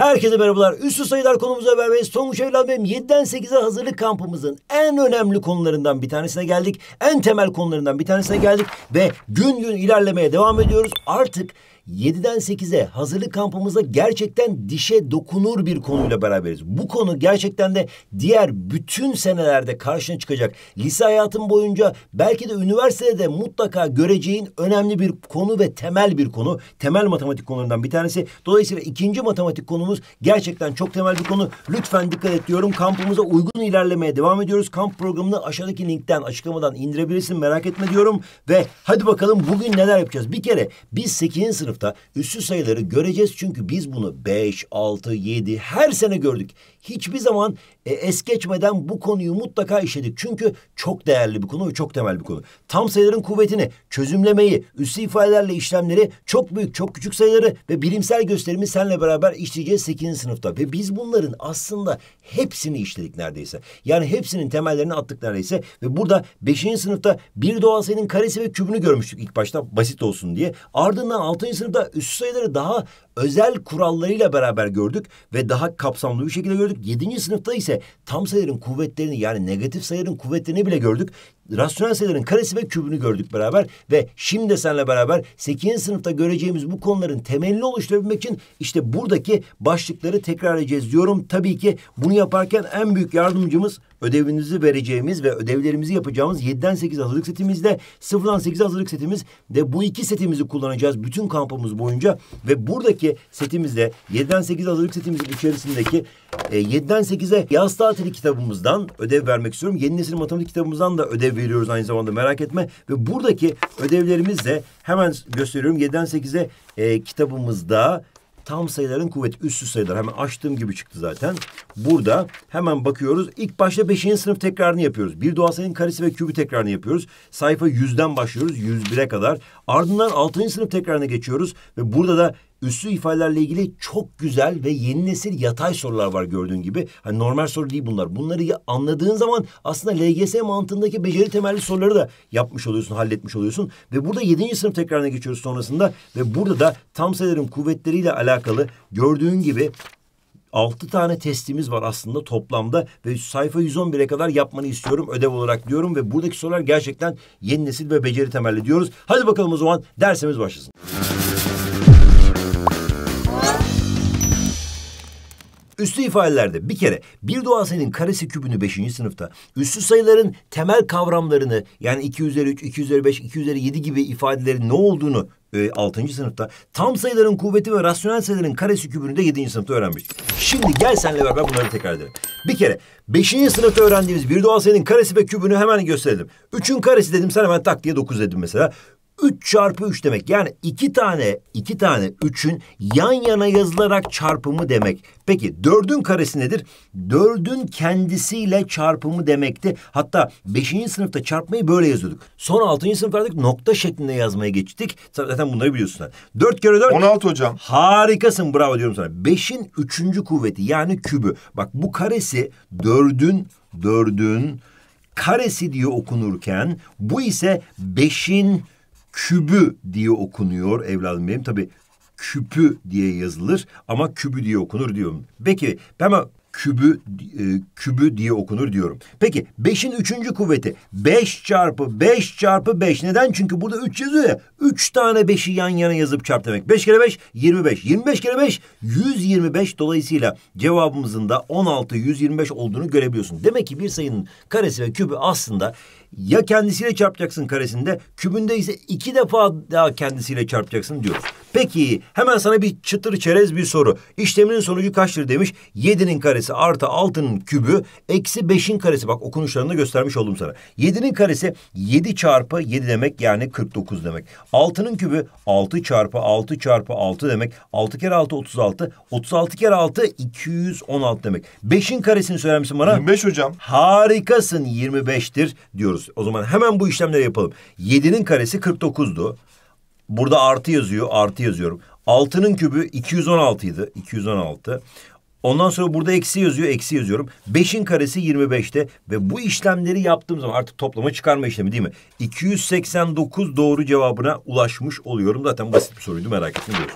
Herkese merhabalar. Üstü sayılar konumuza berbeyiz. Sonuç Evlat Bey'im 7'den 8'e hazırlık kampımızın en önemli konularından bir tanesine geldik. En temel konularından bir tanesine geldik. Ve gün gün ilerlemeye devam ediyoruz. Artık 7'den 8'e hazırlık kampımızda gerçekten dişe dokunur bir konuyla beraberiz. Bu konu gerçekten de diğer bütün senelerde karşına çıkacak. Lise hayatım boyunca belki de üniversitede de mutlaka göreceğin önemli bir konu ve temel bir konu. Temel matematik konularından bir tanesi. Dolayısıyla ikinci matematik konumuz gerçekten çok temel bir konu. Lütfen dikkat et diyorum. Kampımıza uygun ilerlemeye devam ediyoruz. Kamp programını aşağıdaki linkten açıklamadan indirebilirsin merak etme diyorum. Ve hadi bakalım bugün neler yapacağız. Bir kere biz 8. sınıf sınıfta üssü sayıları göreceğiz. Çünkü biz bunu 5, 6, 7 her sene gördük hiçbir zaman e, es geçmeden bu konuyu mutlaka işledik. Çünkü çok değerli bir konu ve çok temel bir konu. Tam sayıların kuvvetini, çözümlemeyi, üslü ifadelerle işlemleri, çok büyük, çok küçük sayıları ve bilimsel gösterimi senle beraber işleyeceğiz 8. sınıfta. Ve biz bunların aslında hepsini işledik neredeyse. Yani hepsinin temellerini attık neredeyse. Ve burada 5. sınıfta bir doğal sayının karesi ve kübünü görmüştük ilk başta basit olsun diye. Ardından 6. sınıfta üst sayıları daha özel kurallarıyla beraber gördük ve daha kapsamlı bir şekilde gördük. Yedinci sınıfta ise tam sayıların kuvvetlerini yani negatif sayıların kuvvetlerini bile gördük. Rasyonel sayıların karesi ve kübünü gördük beraber ve şimdi senle beraber 8. sınıfta göreceğimiz bu konuların temelini oluşturabilmek için işte buradaki başlıkları tekrar edeceğiz diyorum. Tabii ki bunu yaparken en büyük yardımcımız ödevinizi vereceğimiz ve ödevlerimizi yapacağımız 7'den 8 hazırlık setimizde 0'dan 8 hazırlık setimiz ve bu iki setimizi kullanacağız bütün kampımız boyunca ve buradaki setimizde 7'den 8 hazırlık setimizin içerisindeki e, 7'den 8'e yaz tatili kitabımızdan ödev vermek istiyorum. Yeni nesil matematik kitabımızdan da ödev veriyoruz aynı zamanda merak etme ve buradaki ödevlerimizle hemen gösteriyorum 7'den 8'e e, kitabımızda tam sayıların kuvveti üssü sayılar. Hemen açtığım gibi çıktı zaten. Burada hemen bakıyoruz. İlk başta beşinci sınıf tekrarını yapıyoruz. Bir doğasının sayının karesi ve kübü tekrarını yapıyoruz. Sayfa yüzden başlıyoruz yüz bire kadar. Ardından altıncı sınıf tekrarına geçiyoruz. Ve burada da üslü ifadelerle ilgili çok güzel ve yeni nesil yatay sorular var gördüğün gibi. Hani normal soru değil bunlar. Bunları anladığın zaman aslında LGS mantığındaki beceri temelli soruları da yapmış oluyorsun, halletmiş oluyorsun. Ve burada yedinci sınıf tekrarına geçiyoruz sonrasında. Ve burada da tam sayıların kuvvetleriyle alakalı gördüğün gibi Altı tane testimiz var aslında toplamda ve sayfa 111'e kadar yapmanı istiyorum ödev olarak diyorum ve buradaki sorular gerçekten yeni nesil ve beceri temelli diyoruz. Hadi bakalım o zaman dersimiz başlasın. Üstü ifadelerde bir kere bir doğal sayının karesi kübünü beşinci sınıfta üstü sayıların temel kavramlarını yani 2 üzeri 3, 2 üzeri 5, 2 üzeri 7 gibi ifadelerin ne olduğunu e, 6. sınıfta tam sayıların kuvveti ve rasyonel sayıların karesi kübünü de 7. sınıfta öğrenmiştik. Şimdi gel senle beraber bunları tekrar edelim. Bir kere 5. sınıfta öğrendiğimiz bir doğal sayının karesi ve kübünü hemen gösterelim. 3'ün karesi dedim sen hemen tak diye 9 dedim mesela. 3 çarpı 3 demek. Yani iki tane iki tane 3'ün yan yana yazılarak çarpımı demek. Peki 4'ün karesi nedir? 4'ün kendisiyle çarpımı demekti. Hatta 5. sınıfta çarpmayı böyle yazıyorduk. Son 6. sınıfta artık nokta şeklinde yazmaya geçtik. Zaten bunları biliyorsun. sen. 4 kere 4. 16 hocam. Harikasın bravo diyorum sana. 5'in 3. kuvveti yani kübü. Bak bu karesi 4'ün 4'ün karesi diye okunurken bu ise 5'in kübü diye okunuyor evladım benim. tabii küpü diye yazılır ama kübü diye okunur diyorum. Peki ama kübü e, kübü diye okunur diyorum. Peki beşin üçüncü kuvveti beş çarpı beş çarpı beş neden? Çünkü burada üç yazıyor ya. Üç tane beşi yan yana yazıp çarp demek. Beş kere beş yirmi beş. Yirmi beş kere beş yüz yirmi beş. Dolayısıyla cevabımızın da on altı yüz yirmi beş olduğunu görebiliyorsun. Demek ki bir sayının karesi ve kübü aslında ya kendisiyle çarpacaksın karesinde kübünde ise iki defa daha kendisiyle çarpacaksın diyoruz. Peki hemen sana bir çıtır çerez bir soru. İşleminin sonucu kaçtır demiş. Yedinin karesi artı altının kübü eksi beşin karesi. Bak okunuşlarını göstermiş oldum sana. Yedinin karesi yedi çarpı yedi demek yani kırk dokuz demek. Altının kübü altı çarpı altı çarpı altı demek. Altı kere altı otuz altı. Otuz altı kere altı iki yüz on altı demek. Beşin karesini söylemişsin bana? Yirmi beş hocam. Harikasın yirmi beştir diyoruz yapıyoruz. O zaman hemen bu işlemleri yapalım. 7'nin karesi 49'du. Burada artı yazıyor, artı yazıyorum. 6'nın kübü 216 idi, 216. Ondan sonra burada eksi yazıyor, eksi yazıyorum. 5'in karesi 25'te ve bu işlemleri yaptığım zaman artık toplama çıkarma işlemi değil mi? 289 doğru cevabına ulaşmış oluyorum. Zaten basit bir soruydu merak etmeyin.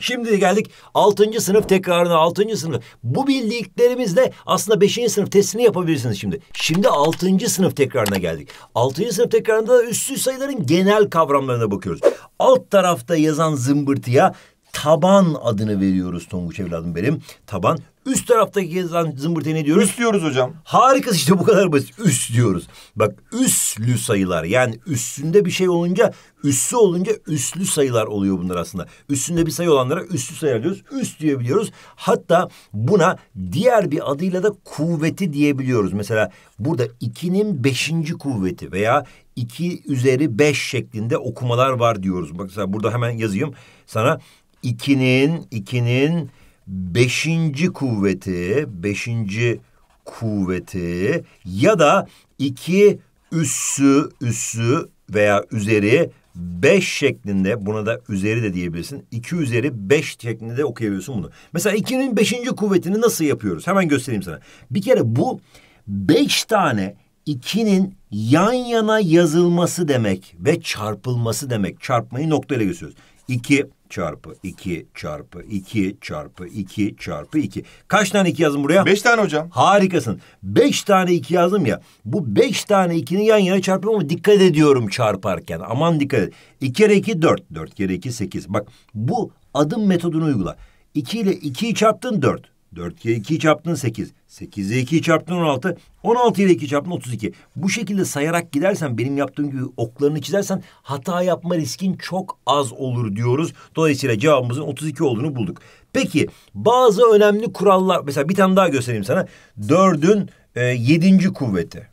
Şimdi geldik 6. sınıf tekrarına 6. sınıf. Bu bildiklerimizle aslında 5. sınıf testini yapabilirsiniz şimdi. Şimdi 6. sınıf tekrarına geldik. 6. sınıf tekrarında da üstlü sayıların genel kavramlarına bakıyoruz. Alt tarafta yazan zımbırtıya taban adını veriyoruz Tonguç evladım benim. Taban Üst taraftaki yazan zımbırtıya ne diyoruz? Üst diyoruz hocam. Harikası işte bu kadar basit. Üst diyoruz. Bak üstlü sayılar yani üstünde bir şey olunca üssü olunca üstlü sayılar oluyor bunlar aslında. Üstünde bir sayı olanlara üstlü sayılar diyoruz. Üst diyebiliyoruz. Hatta buna diğer bir adıyla da kuvveti diyebiliyoruz. Mesela burada ikinin beşinci kuvveti veya iki üzeri beş şeklinde okumalar var diyoruz. Bak mesela burada hemen yazayım sana. ikinin ikinin beşinci kuvveti, beşinci kuvveti ya da iki üssü, üssü veya üzeri beş şeklinde buna da üzeri de diyebilirsin. İki üzeri beş şeklinde de okuyabiliyorsun bunu. Mesela ikinin beşinci kuvvetini nasıl yapıyoruz? Hemen göstereyim sana. Bir kere bu beş tane ikinin yan yana yazılması demek ve çarpılması demek. Çarpmayı noktayla gösteriyoruz. 2 çarpı 2 çarpı 2 çarpı 2 çarpı 2. Kaç tane 2 yazdım buraya? 5 tane hocam. Harikasın. 5 tane 2 yazdım ya. Bu 5 tane 2'nin yan yana çarpıyorum ama dikkat ediyorum çarparken. Aman dikkat et. 2 kere 2 4. 4 kere 2 8. Bak bu adım metodunu uygula. 2 ile 2'yi çarptın 4. 4 ile 2 çarptın 8. 8 ile 2 çarptın 16. 16 ile 2 çarptın 32. Bu şekilde sayarak gidersen benim yaptığım gibi oklarını çizersen hata yapma riskin çok az olur diyoruz. Dolayısıyla cevabımızın 32 olduğunu bulduk. Peki bazı önemli kurallar mesela bir tane daha göstereyim sana. 4'ün e, 7. kuvveti.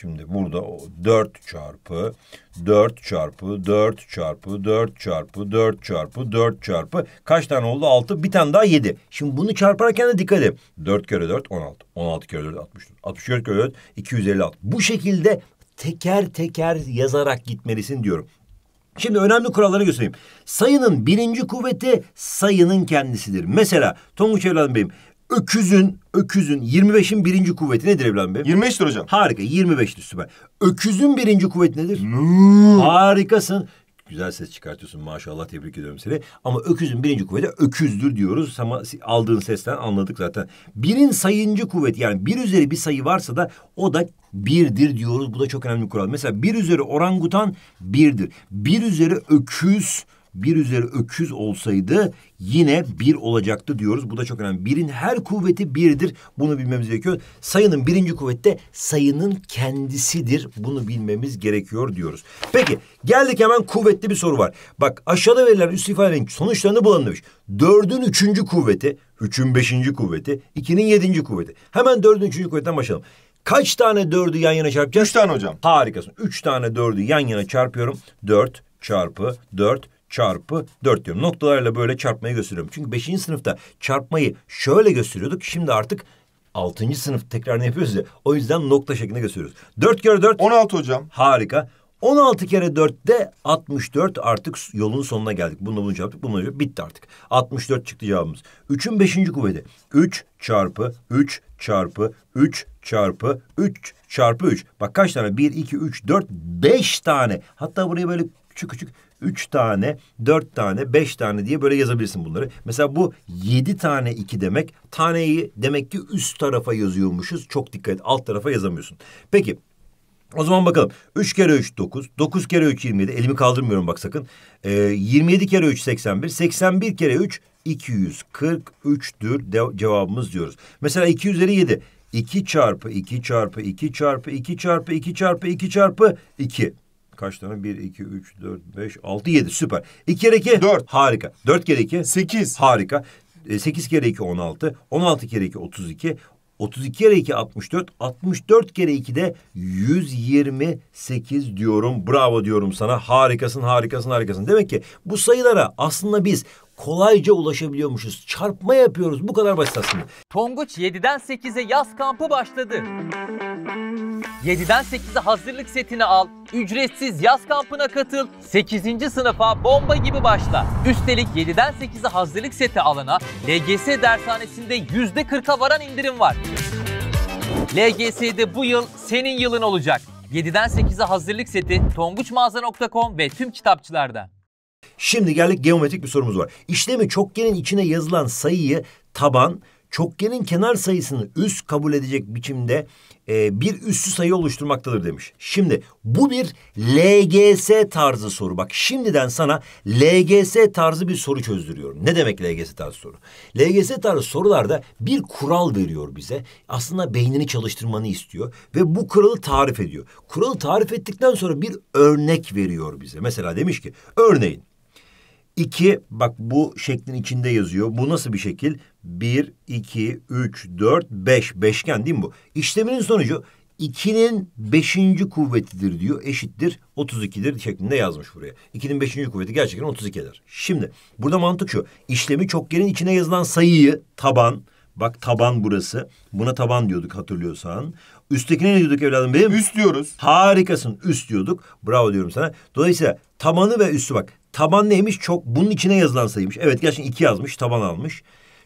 Şimdi burada 4 çarpı 4 çarpı 4 çarpı 4 çarpı 4 çarpı 4 çarpı kaç tane oldu? 6 bir tane daha 7. Şimdi bunu çarparken de dikkat edin. 4 kere 4 16. 16 kere 4 64. 64 kere 4 256. Bu şekilde teker teker yazarak gitmelisin diyorum. Şimdi önemli kuralları göstereyim. Sayının birinci kuvveti sayının kendisidir. Mesela Tonguç evladım benim Öküzün, öküzün 25'in birinci kuvveti nedir Evlen be? 25'tir hocam. Harika 25'tir süper. Öküzün birinci kuvveti nedir? Harikasın. Güzel ses çıkartıyorsun maşallah tebrik ediyorum seni. Ama öküzün birinci kuvveti öküzdür diyoruz. Ama aldığın sesten anladık zaten. Birin sayıncı kuvveti yani bir üzeri bir sayı varsa da o da birdir diyoruz. Bu da çok önemli bir kural. Mesela bir üzeri orangutan birdir. Bir üzeri öküz bir üzeri öküz olsaydı yine bir olacaktı diyoruz. Bu da çok önemli. Birin her kuvveti birdir. Bunu bilmemiz gerekiyor. Sayının birinci kuvvette sayının kendisidir. Bunu bilmemiz gerekiyor diyoruz. Peki geldik hemen kuvvetli bir soru var. Bak aşağıda verilen üst ifadenin sonuçlarını bulan demiş. Dördün üçüncü kuvveti, üçün beşinci kuvveti, ikinin yedinci kuvveti. Hemen dördün üçüncü kuvvetten başlayalım. Kaç tane dördü yan yana çarpacağız? Üç tane hocam. Harikasın. Üç tane dördü yan yana çarpıyorum. Dört çarpı dört çarpı 4 diyorum. Noktalarla böyle çarpmayı gösteriyorum. Çünkü 5. sınıfta çarpmayı şöyle gösteriyorduk. Şimdi artık 6. sınıf tekrar ne yapıyoruz ya. O yüzden nokta şeklinde gösteriyoruz. 4 kere 4. 16 hocam. Harika. 16 kere 4'te 64 artık yolun sonuna geldik. Bununla bunu çarptık, bununla çarptık. Bitti artık. 64 çıktı cevabımız. 3'ün 5. kuvveti. 3 çarpı 3 çarpı 3 çarpı 3 çarpı 3. Bak kaç tane? 1, 2, 3, 4, 5 tane. Hatta buraya böyle küçük küçük üç tane, dört tane, beş tane diye böyle yazabilirsin bunları. Mesela bu yedi tane iki demek. Taneyi demek ki üst tarafa yazıyormuşuz. Çok dikkat et. Alt tarafa yazamıyorsun. Peki o zaman bakalım. Üç kere üç dokuz, dokuz kere üç yirmi yedi. Elimi kaldırmıyorum bak sakın. Ee, 27 kere üç seksen bir, seksen bir kere üç 243'dür cevabımız diyoruz. Mesela 2 üzeri 7. 2 çarpı 2 çarpı 2 çarpı 2 çarpı 2 çarpı 2 çarpı 2 çarpı 2. Kaç tane? 1, 2, 3, 4, 5, 6, 7. Süper. 2 kere 2? 4. Harika. 4 kere 2? 8. Harika. 8 e, kere 2 16, 16 kere 2 32, 32 kere 2 64, 64 kere 2 de 128 diyorum. Bravo diyorum sana. Harikasın, harikasın, harikasın. Demek ki bu sayılara aslında biz kolayca ulaşabiliyormuşuz. Çarpma yapıyoruz. Bu kadar basit aslında. Tonguç 7'den 8'e yaz kampı başladı. 7'den 8'e hazırlık setini al, ücretsiz yaz kampına katıl, 8. sınıfa bomba gibi başla. Üstelik 7'den 8'e hazırlık seti alana LGS dershanesinde %40'a varan indirim var. LGS'de bu yıl senin yılın olacak. 7'den 8'e hazırlık seti tonguçmağaza.com ve tüm kitapçılarda. Şimdi geldik geometrik bir sorumuz var. İşlemi çokgenin içine yazılan sayıyı taban, çokgenin kenar sayısını üst kabul edecek biçimde e, bir üssü sayı oluşturmaktadır demiş. Şimdi bu bir LGS tarzı soru. Bak şimdiden sana LGS tarzı bir soru çözdürüyorum. Ne demek LGS tarzı soru? LGS tarzı sorularda bir kural veriyor bize. Aslında beynini çalıştırmanı istiyor ve bu kuralı tarif ediyor. Kuralı tarif ettikten sonra bir örnek veriyor bize. Mesela demiş ki örneğin İki, bak bu şeklin içinde yazıyor. Bu nasıl bir şekil? Bir, iki, üç, dört, beş. Beşgen değil mi bu? İşleminin sonucu ikinin beşinci kuvvetidir diyor. Eşittir 32'dir şeklinde yazmış buraya. İkinin beşinci kuvveti gerçekten 32 eder. Şimdi burada mantık şu. İşlemi çokgenin içine yazılan sayıyı taban Bak taban burası. Buna taban diyorduk hatırlıyorsan. Üsttekine ne diyorduk evladım benim? Üst diyoruz. Harikasın. Üst diyorduk. Bravo diyorum sana. Dolayısıyla tabanı ve üstü bak. Taban neymiş? Çok. Bunun içine yazılan sayıymış. Evet gerçekten iki yazmış. Taban almış.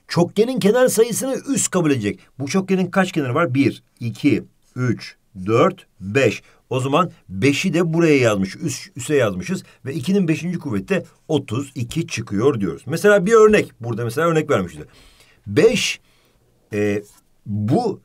Çokgenin kenar sayısını üst kabul edecek. Bu çokgenin kaç kenarı var? Bir, iki, üç, dört, beş. O zaman beşi de buraya yazmış. Üst, üste yazmışız. Ve ikinin beşinci kuvvette otuz iki çıkıyor diyoruz. Mesela bir örnek. Burada mesela örnek vermişiz. Beş e, bu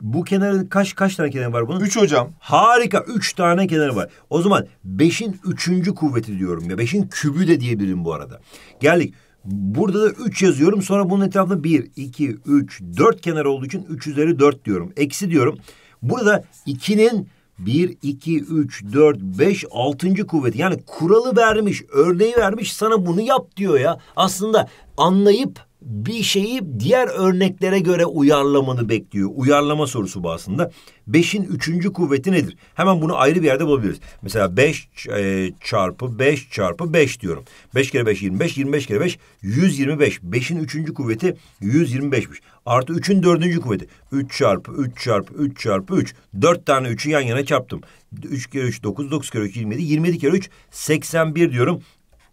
bu kenarın kaç kaç tane kenarı var bunun? Üç hocam. Harika. Üç tane kenarı var. O zaman beşin üçüncü kuvveti diyorum ya. Beşin kübü de diyebilirim bu arada. Geldik. Burada da üç yazıyorum. Sonra bunun etrafında bir, iki, üç, dört kenar olduğu için üç üzeri dört diyorum. Eksi diyorum. Burada ikinin bir, iki, üç, dört, beş, altıncı kuvveti. Yani kuralı vermiş, örneği vermiş sana bunu yap diyor ya. Aslında anlayıp bir şeyi diğer örneklere göre uyarlamanı bekliyor. Uyarlama sorusu bu aslında. Beşin üçüncü kuvveti nedir? Hemen bunu ayrı bir yerde bulabiliriz. Mesela beş e, çarpı beş çarpı beş diyorum. Beş kere beş yirmi beş, yirmi beş kere beş yüz yirmi beş. Beşin üçüncü kuvveti yüz yirmi beşmiş. Artı üçün dördüncü kuvveti. Üç çarpı üç çarpı üç çarpı üç. Dört tane üçü yan yana çarptım. Üç kere üç dokuz, dokuz kere üç yirmi yedi. Yirmi yedi kere üç seksen bir diyorum.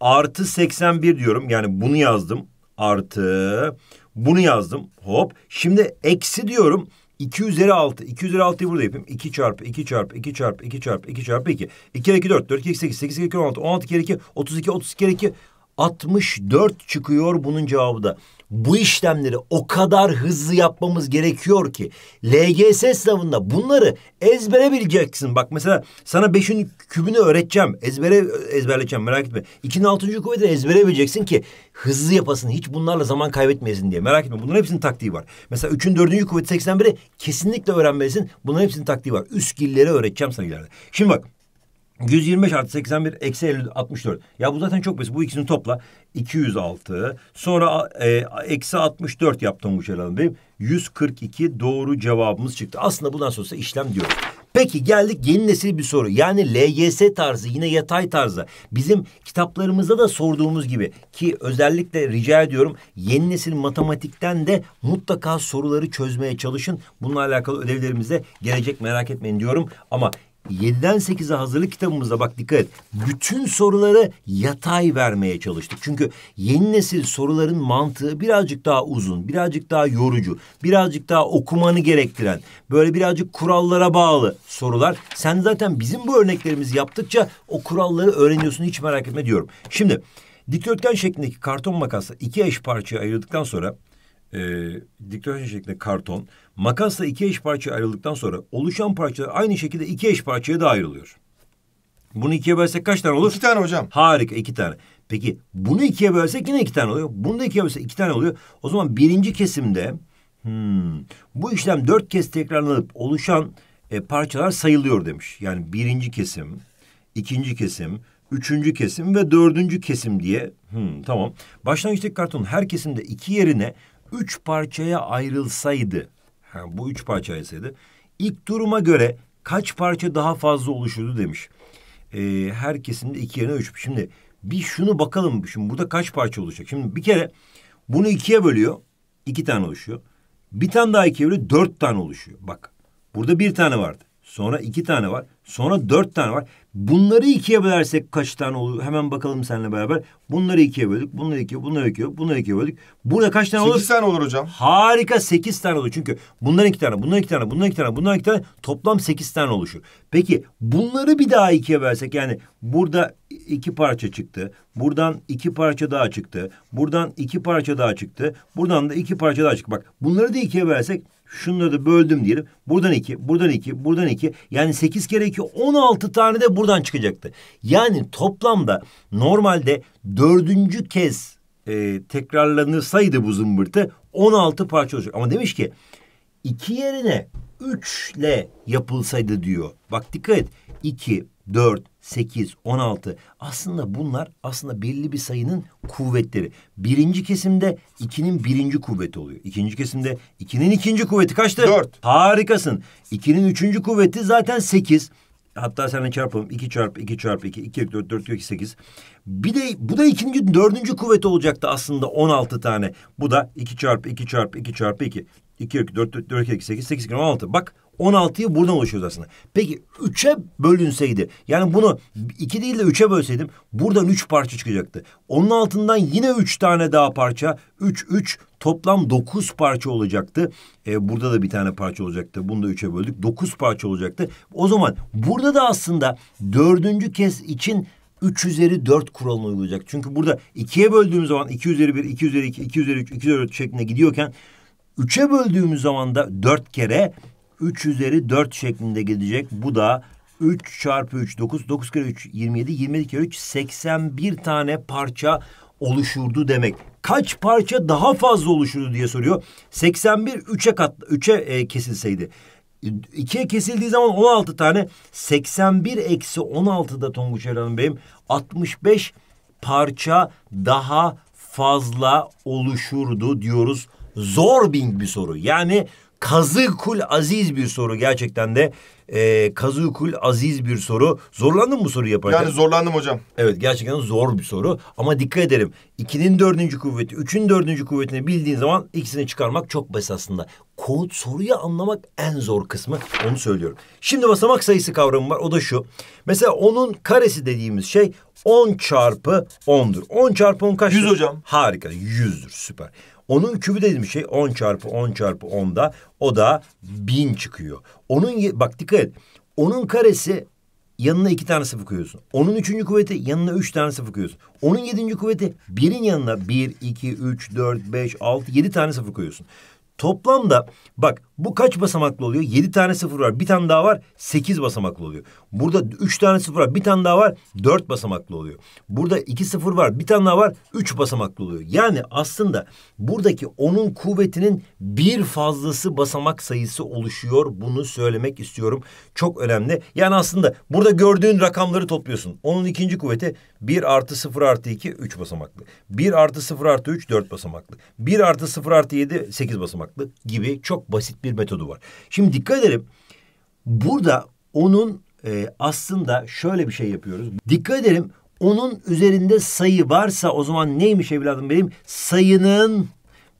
Artı seksen bir diyorum. Yani bunu yazdım artı bunu yazdım. Hop. Şimdi eksi diyorum. 2 üzeri 6. 2 üzeri 6'yı burada yapayım. 2 çarpı 2 çarpı 2 çarpı 2 çarpı 2 çarpı 2. 2 kere 2 4. 4 kere 8. 8 kere 2 16. 16 kere 2 32. 32 kere 2 64 çıkıyor bunun cevabı da bu işlemleri o kadar hızlı yapmamız gerekiyor ki LGS sınavında bunları ezbere bileceksin. Bak mesela sana beşin kübünü öğreteceğim. Ezbere ezberleyeceğim merak etme. İkinin altıncı kuvvetini ezbere bileceksin ki hızlı yapasın. Hiç bunlarla zaman kaybetmeyesin diye. Merak etme. Bunların hepsinin taktiği var. Mesela üçün dördüncü kuvveti 81'i kesinlikle öğrenmelisin. Bunların hepsinin taktiği var. Üskilleri öğreteceğim sana ileride. Şimdi bak 125 artı 81 eksi 50, 64. Ya bu zaten çok basit. Bu ikisini topla. 206. Sonra e, eksi 64 yaptım bu benim. 142 doğru cevabımız çıktı. Aslında bundan sonrası işlem diyoruz. Peki geldik yeni nesil bir soru. Yani LYS tarzı yine yatay tarzı. Bizim kitaplarımızda da sorduğumuz gibi ki özellikle rica ediyorum yeni nesil matematikten de mutlaka soruları çözmeye çalışın. Bununla alakalı ödevlerimizde gelecek merak etmeyin diyorum. Ama 7'den 8'e hazırlık kitabımızda bak dikkat et. Bütün soruları yatay vermeye çalıştık. Çünkü yeni nesil soruların mantığı birazcık daha uzun, birazcık daha yorucu, birazcık daha okumanı gerektiren, böyle birazcık kurallara bağlı sorular. Sen zaten bizim bu örneklerimizi yaptıkça o kuralları öğreniyorsun hiç merak etme diyorum. Şimdi dikdörtgen şeklindeki karton makasla iki eş parçaya ayırdıktan sonra e, dikdörtgen şeklinde karton makasla iki eş parçaya ayrıldıktan sonra oluşan parçalar aynı şekilde iki eş parçaya da ayrılıyor. Bunu ikiye bölsek kaç tane olur? İki tane hocam. Harika iki tane. Peki bunu ikiye bölsek yine iki tane oluyor. Bunu da ikiye bölsek iki tane oluyor. O zaman birinci kesimde hmm, bu işlem dört kez tekrarlanıp oluşan e, parçalar sayılıyor demiş. Yani birinci kesim, ikinci kesim, üçüncü kesim ve dördüncü kesim diye. Hmm, tamam. Başlangıçtaki karton her kesimde iki yerine üç parçaya ayrılsaydı, yani bu üç parça ayrılsaydı, ilk duruma göre kaç parça daha fazla oluşurdu demiş. Ee, herkesin de iki yerine üç. Şimdi bir şunu bakalım. Şimdi burada kaç parça oluşacak? Şimdi bir kere bunu ikiye bölüyor. iki tane oluşuyor. Bir tane daha ikiye bölüyor. Dört tane oluşuyor. Bak burada bir tane vardı. Sonra iki tane var. Sonra dört tane var. Bunları ikiye bölersek kaç tane olur? Hemen bakalım seninle beraber. Bunları ikiye böldük, bunları ikiye, bunları ikiye, bunları ikiye böldük. Burada kaç tane 8 olur? Sekiz tane olur hocam. Harika sekiz tane olur. Çünkü bunların iki tane, bunların iki tane, bunların iki tane, bunların iki tane toplam sekiz tane oluşur. Peki bunları bir daha ikiye bölersek yani burada iki parça çıktı. Buradan iki parça daha çıktı. Buradan iki parça daha çıktı. Buradan da iki parça daha çıktı. Bak bunları da ikiye bölersek Şunları da böldüm diyelim. Buradan iki, buradan iki, buradan iki. Yani sekiz kere iki, on altı tane de buradan çıkacaktı. Yani toplamda normalde dördüncü kez e, tekrarlanırsaydı bu zımbırtı on altı parça olacak. Ama demiş ki iki yerine üçle yapılsaydı diyor. Bak dikkat et. İki, 4, 8, 16 aslında bunlar aslında belli bir sayının kuvvetleri. Birinci kesimde 2'nin birinci kuvveti oluyor. İkinci kesimde 2'nin ikinci kuvveti kaçtı? 4. Harikasın. 2'nin üçüncü kuvveti zaten 8. Hatta seninle çarpalım. 2 çarpı 2 çarpı 2, 2 4, 4, 2, 8. Bir de bu da ikinci, dördüncü kuvvet olacaktı aslında 16 tane. Bu da 2 çarpı 2 çarpı 2 çarpı 2. 2, 4, 4, 4, 2, 8, 8, 16. Bak 16'yı buradan oluşuyoruz aslında. Peki 3'e bölünseydi yani bunu 2 değil de 3'e bölseydim buradan 3 parça çıkacaktı. Onun altından yine 3 tane daha parça 3 3 toplam 9 parça olacaktı. Ee, burada da bir tane parça olacaktı. Bunu da 3'e böldük. 9 parça olacaktı. O zaman burada da aslında dördüncü kez için 3 üzeri 4 kuralını uygulayacak. Çünkü burada 2'ye böldüğümüz zaman 2 üzeri 1, 2 üzeri 2, 2 üzeri 3, 2 üzeri 4 şeklinde gidiyorken 3'e böldüğümüz zaman da 4 kere 3 üzeri 4 şeklinde gidecek. Bu da 3 çarpı 3 9 9 kere 3 27 27 kere 3 81 tane parça oluşurdu demek. Kaç parça daha fazla oluşurdu diye soruyor. 81 3'e kat 3'e e, kesilseydi. 2'ye kesildiği zaman 16 tane 81 eksi 16 da Tonguç Erhan Bey'im 65 parça daha fazla oluşurdu diyoruz. Zor bir soru. Yani Kazıkul aziz bir soru gerçekten de e, kazıkul aziz bir soru. Zorlandın mı bu soruyu yaparken? Yani zorlandım hocam. Evet gerçekten zor bir soru ama dikkat ederim İkinin dördüncü kuvveti, üçün dördüncü kuvvetini bildiğin zaman ikisini çıkarmak çok basit aslında. Kod soruyu anlamak en zor kısmı onu söylüyorum. Şimdi basamak sayısı kavramı var o da şu. Mesela onun karesi dediğimiz şey 10 çarpı 10'dur. 10 çarpı 10 kaçtır? 100 hocam. Harika 100'dür süper. Onun kübü dediğim şey 10 çarpı 10 çarpı 10'da o da 1000 çıkıyor. Onun bak dikkat et. Onun karesi yanına iki tane sıfır koyuyorsun. Onun üçüncü kuvveti yanına üç tane sıfır koyuyorsun. Onun yedinci kuvveti birin yanına bir, iki, üç, dört, beş, altı, yedi tane sıfır koyuyorsun. Toplamda bak bu kaç basamaklı oluyor? Yedi tane sıfır var. Bir tane daha var. Sekiz basamaklı oluyor. Burada üç tane sıfır var. Bir tane daha var. Dört basamaklı oluyor. Burada iki sıfır var. Bir tane daha var. Üç basamaklı oluyor. Yani aslında buradaki onun kuvvetinin bir fazlası basamak sayısı oluşuyor. Bunu söylemek istiyorum. Çok önemli. Yani aslında burada gördüğün rakamları topluyorsun. Onun ikinci kuvveti 1 artı 0 artı 2 3 basamaklı. 1 artı 0 artı 3 4 basamaklı. 1 artı 0 artı 7 8 basamaklı gibi çok basit bir metodu var. Şimdi dikkat edelim. Burada onun e, aslında şöyle bir şey yapıyoruz. Dikkat edelim. Onun üzerinde sayı varsa o zaman neymiş evladım benim? Sayının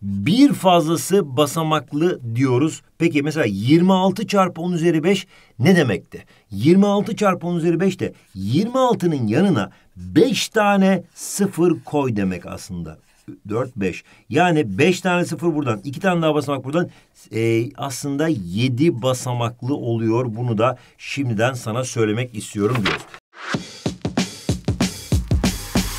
bir fazlası basamaklı diyoruz. Peki mesela 26 çarpı 10 üzeri 5 ne demekti? 26 çarpı 10 üzeri 5 de 26'nın yanına beş tane sıfır koy demek aslında. Dört beş. Yani beş tane sıfır buradan. iki tane daha basamak buradan. Ee, aslında yedi basamaklı oluyor. Bunu da şimdiden sana söylemek istiyorum diyoruz.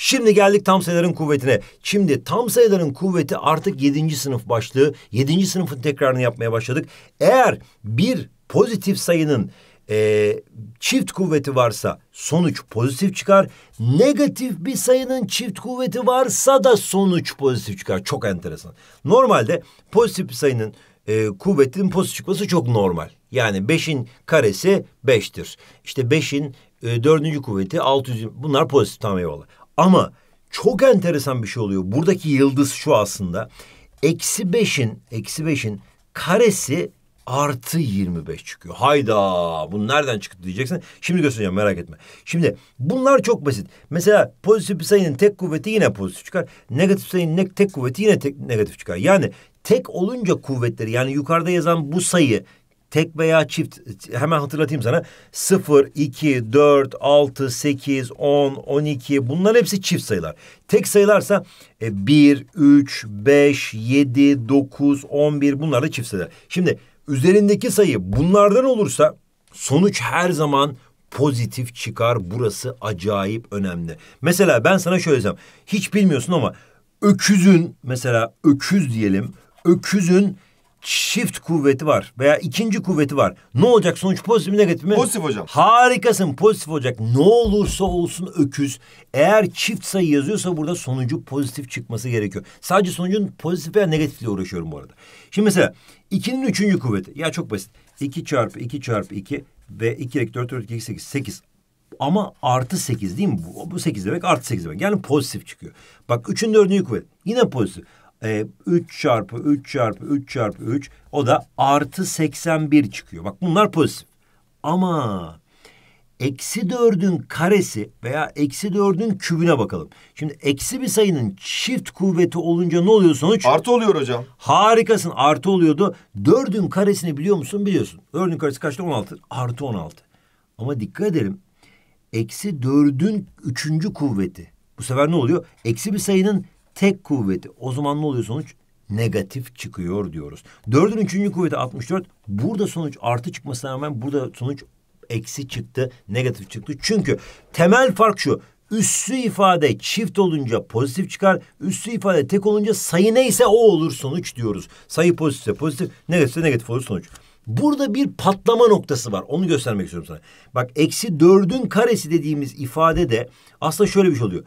Şimdi geldik tam sayıların kuvvetine. Şimdi tam sayıların kuvveti artık yedinci sınıf başlığı. Yedinci sınıfın tekrarını yapmaya başladık. Eğer bir pozitif sayının e, çift kuvveti varsa sonuç pozitif çıkar. Negatif bir sayının çift kuvveti varsa da sonuç pozitif çıkar. Çok enteresan. Normalde pozitif bir sayının e, kuvvetinin pozitif çıkması çok normal. Yani beşin karesi beştir. İşte beşin e, dördüncü kuvveti altı yüz. Bunlar pozitif tamam eyvallah. Ama çok enteresan bir şey oluyor. Buradaki yıldız şu aslında. Eksi beşin, eksi beşin karesi artı 25 çıkıyor. Hayda bunu nereden çıktı diyeceksin. Şimdi göstereceğim merak etme. Şimdi bunlar çok basit. Mesela pozitif bir sayının tek kuvveti yine pozitif çıkar. Negatif sayının ne tek kuvveti yine tek negatif çıkar. Yani tek olunca kuvvetleri yani yukarıda yazan bu sayı tek veya çift hemen hatırlatayım sana 0, 2, 4, 6, 8, 10, 12 bunların hepsi çift sayılar. Tek sayılarsa 1, 3, 5, 7, 9, 11 bunlar da çift sayılar. Şimdi üzerindeki sayı bunlardan olursa sonuç her zaman pozitif çıkar. Burası acayip önemli. Mesela ben sana şöyle diyeceğim. Hiç bilmiyorsun ama öküzün mesela öküz diyelim. Öküzün çift kuvveti var veya ikinci kuvveti var. Ne olacak sonuç pozitif mi negatif mi? Pozitif hocam. Harikasın pozitif olacak. Ne olursa olsun öküz eğer çift sayı yazıyorsa burada sonucu pozitif çıkması gerekiyor. Sadece sonucun pozitif veya negatifle uğraşıyorum bu arada. Şimdi mesela ikinin üçüncü kuvveti. Ya çok basit. 2 çarpı 2 çarpı 2 ve 2 ile 4 4 2 8 8 ama artı sekiz değil mi? Bu, bu 8 demek artı sekiz demek. Yani pozitif çıkıyor. Bak üçün dördüncü kuvvet yine pozitif e, ee, 3 çarpı 3 çarpı 3 çarpı 3 o da artı 81 çıkıyor. Bak bunlar pozitif. Ama eksi dördün karesi veya eksi dördün kübüne bakalım. Şimdi eksi bir sayının çift kuvveti olunca ne oluyor sonuç? Artı oluyor hocam. Harikasın artı oluyordu. Dördün karesini biliyor musun? Biliyorsun. Dördün karesi kaçta? 16. Artı 16. Ama dikkat edelim. Eksi dördün üçüncü kuvveti. Bu sefer ne oluyor? Eksi bir sayının tek kuvveti. O zaman ne oluyor sonuç? Negatif çıkıyor diyoruz. Dördün üçüncü kuvveti 64. Burada sonuç artı çıkmasına rağmen burada sonuç eksi çıktı. Negatif çıktı. Çünkü temel fark şu. Üssü ifade çift olunca pozitif çıkar. Üssü ifade tek olunca sayı neyse o olur sonuç diyoruz. Sayı pozitifse pozitif, negatifse negatif olur sonuç. Burada bir patlama noktası var. Onu göstermek istiyorum sana. Bak eksi dördün karesi dediğimiz ifade de aslında şöyle bir şey oluyor.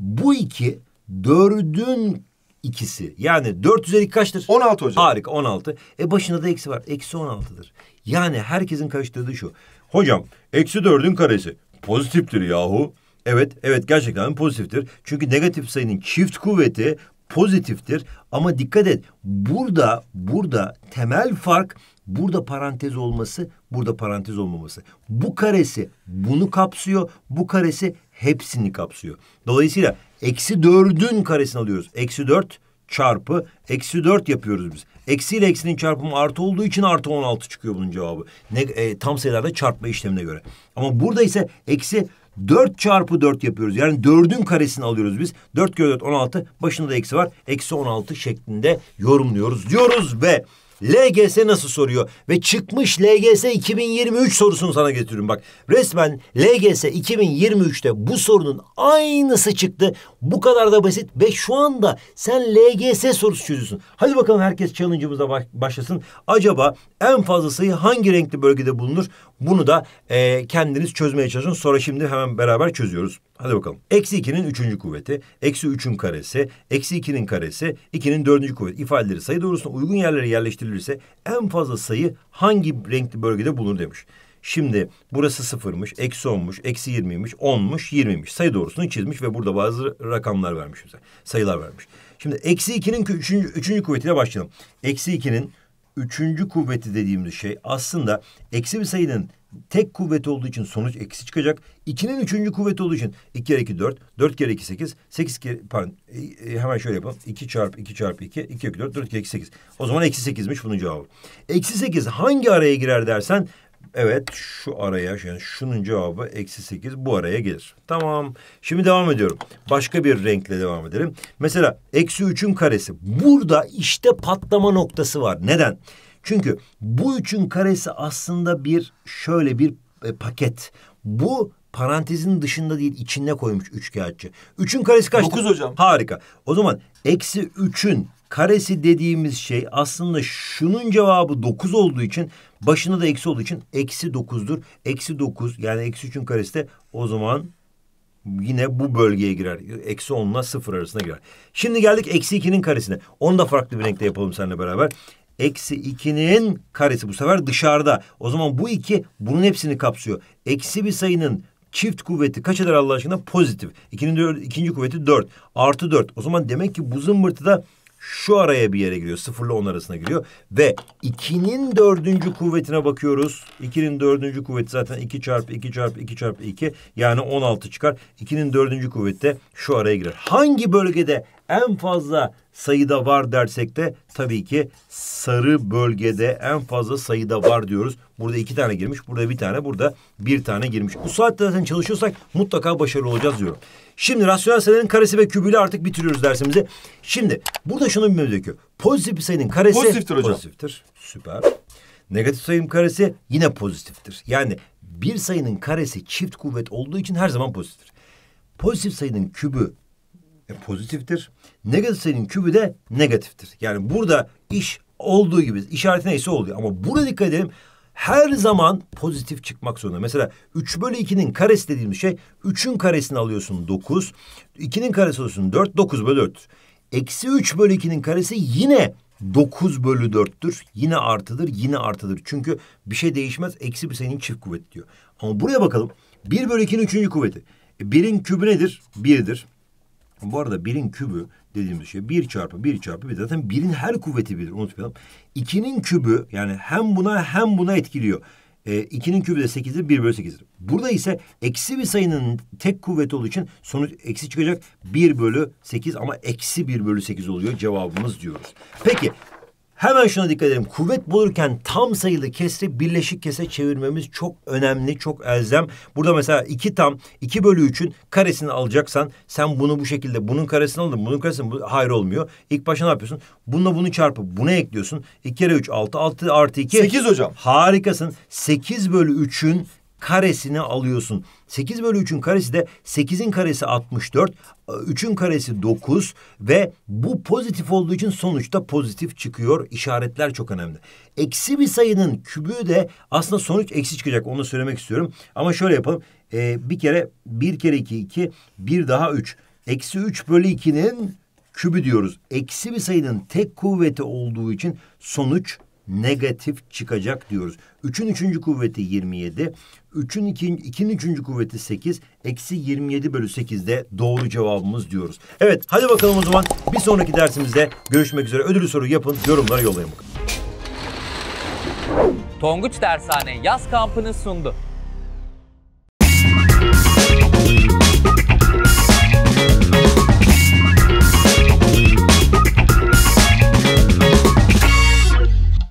Bu iki Dördün ikisi. Yani 4 üzeri kaçtır? 16 hocam. Harika 16. E başında da eksi var. Eksi 16'dır. Yani herkesin karıştırdığı şu. Hocam eksi 4'ün karesi pozitiftir yahu. Evet evet gerçekten pozitiftir. Çünkü negatif sayının çift kuvveti pozitiftir. Ama dikkat et burada burada temel fark burada parantez olması burada parantez olmaması. Bu karesi bunu kapsıyor bu karesi hepsini kapsıyor. Dolayısıyla Eksi dördün karesini alıyoruz. Eksi dört çarpı eksi dört yapıyoruz biz. Eksi ile eksinin çarpımı artı olduğu için artı on altı çıkıyor bunun cevabı. Ne, e, tam sayılarda çarpma işlemine göre. Ama burada ise eksi dört çarpı dört yapıyoruz. Yani dördün karesini alıyoruz biz. 4 kere on altı. Başında da eksi var. Eksi on altı şeklinde yorumluyoruz diyoruz ve LGS nasıl soruyor? Ve çıkmış LGS 2023 sorusunu sana getiriyorum bak. Resmen LGS 2023'te bu sorunun aynısı çıktı. Bu kadar da basit ve şu anda sen LGS sorusu çözüyorsun. Hadi bakalım herkes challenge'ımıza başlasın. Acaba en fazla sayı hangi renkli bölgede bulunur? Bunu da e, kendiniz çözmeye çalışın. Sonra şimdi hemen beraber çözüyoruz. Hadi bakalım. Eksi 2'nin üçüncü kuvveti, eksi 3'ün karesi, eksi 2'nin karesi, 2'nin dördüncü kuvveti İfadeleri sayı doğrusuna uygun yerlere yerleştirilirse en fazla sayı hangi renkli bölgede bulunur demiş. Şimdi burası sıfırmış, eksi onmuş, eksi yirmiymiş, onmuş, yirmiymiş. Sayı doğrusunu çizmiş ve burada bazı rakamlar vermiş bize. Sayılar vermiş. Şimdi eksi ikinin üçüncü, üçüncü kuvvetiyle başlayalım. Eksi ikinin üçüncü kuvveti dediğimiz şey aslında eksi bir sayının tek kuvveti olduğu için sonuç eksi çıkacak. İkinin üçüncü kuvveti olduğu için iki kere iki dört, dört kere iki sekiz, sekiz kere pardon e, e hemen şöyle yapalım. İki çarpı iki çarpı iki, iki kere dört, dört kere iki sekiz. O zaman eksi sekizmiş bunun cevabı. Eksi sekiz hangi araya girer dersen Evet şu araya yani şunun cevabı eksi sekiz bu araya gelir. Tamam. Şimdi devam ediyorum. Başka bir renkle devam edelim. Mesela eksi üçün karesi. Burada işte patlama noktası var. Neden? Çünkü bu üçün karesi aslında bir şöyle bir e, paket. Bu parantezin dışında değil içinde koymuş üç kağıtçı. Üçün karesi kaçtı? Dokuz hocam. Harika. O zaman eksi üçün karesi dediğimiz şey aslında şunun cevabı 9 olduğu için başına da eksi olduğu için eksi 9'dur. Eksi 9 yani eksi 3'ün karesi de o zaman yine bu bölgeye girer. Eksi 10 ile 0 arasına girer. Şimdi geldik eksi 2'nin karesine. Onu da farklı bir renkte yapalım seninle beraber. Eksi 2'nin karesi bu sefer dışarıda. O zaman bu 2 bunun hepsini kapsıyor. Eksi bir sayının çift kuvveti kaç eder Allah aşkına? Pozitif. İkinin ikinci kuvveti 4. Artı 4. O zaman demek ki bu zımbırtıda şu araya bir yere giriyor. Sıfırla on arasına giriyor. Ve ikinin dördüncü kuvvetine bakıyoruz. İkinin dördüncü kuvveti zaten iki çarpı iki çarpı iki çarpı iki. Yani on çıkar. İkinin dördüncü kuvveti de şu araya girer. Hangi bölgede en fazla sayıda var dersek de tabii ki sarı bölgede en fazla sayıda var diyoruz. Burada iki tane girmiş, burada bir tane, burada bir tane girmiş. Bu saatte zaten çalışıyorsak mutlaka başarılı olacağız diyorum. Şimdi rasyonel sayıların karesi ve kübüyle artık bitiriyoruz dersimizi. Şimdi burada şunu bilmemiz gerekiyor. Pozitif bir sayının karesi pozitiftir hocam. Pozitiftir. Süper. Negatif sayının karesi yine pozitiftir. Yani bir sayının karesi çift kuvvet olduğu için her zaman pozitiftir. Pozitif sayının kübü e, pozitiftir. Negatif sayının kübü de negatiftir. Yani burada iş olduğu gibi işaret neyse oluyor. Ama burada dikkat edelim her zaman pozitif çıkmak zorunda. Mesela 3 bölü 2'nin karesi dediğimiz şey 3'ün karesini alıyorsun 9. 2'nin karesi alıyorsun 4. 9 bölü 4. Eksi 3 bölü 2'nin karesi yine 9 bölü 4'tür. Yine artıdır yine artıdır. Çünkü bir şey değişmez. Eksi bir senin çift kuvvet diyor. Ama buraya bakalım. 1 bölü 2'nin üçüncü kuvveti. E, birin kübü nedir? Birdir. Bu arada birin kübü dediğimiz şey. Bir çarpı bir çarpı bir. Zaten birin her kuvveti bir. Unutmayalım. İkinin kübü yani hem buna hem buna etkiliyor. E, ikinin kübü de sekizdir. Bir bölü sekizdir. Burada ise eksi bir sayının tek kuvveti olduğu için sonuç eksi çıkacak. Bir bölü sekiz ama eksi bir bölü sekiz oluyor cevabımız diyoruz. Peki Hemen şuna dikkat edelim. Kuvvet bulurken tam sayılı kesri birleşik kese çevirmemiz çok önemli, çok elzem. Burada mesela iki tam, iki bölü üçün karesini alacaksan sen bunu bu şekilde bunun karesini aldın, bunun karesini bu, hayır olmuyor. İlk başta ne yapıyorsun? Bununla bunu çarpıp buna ekliyorsun. İki kere üç, altı, altı artı iki. Sekiz hocam. Harikasın. Sekiz bölü üçün karesini alıyorsun. 8 bölü 3'ün karesi de 8'in karesi 64, 3'ün karesi 9 ve bu pozitif olduğu için sonuçta pozitif çıkıyor. İşaretler çok önemli. Eksi bir sayının kübü de aslında sonuç eksi çıkacak onu söylemek istiyorum. Ama şöyle yapalım. Ee, bir kere bir kere iki iki bir daha üç. Eksi 3 bölü 2'nin kübü diyoruz. Eksi bir sayının tek kuvveti olduğu için sonuç negatif çıkacak diyoruz. 3'ün üçüncü kuvveti 27, 3'ün 2. 2'nin 3. kuvveti 8, eksi 27 bölü 8 de doğru cevabımız diyoruz. Evet hadi bakalım o zaman bir sonraki dersimizde görüşmek üzere. Ödülü soru yapın, yorumlara yollayın bakalım. Tonguç Dershane yaz kampını sundu.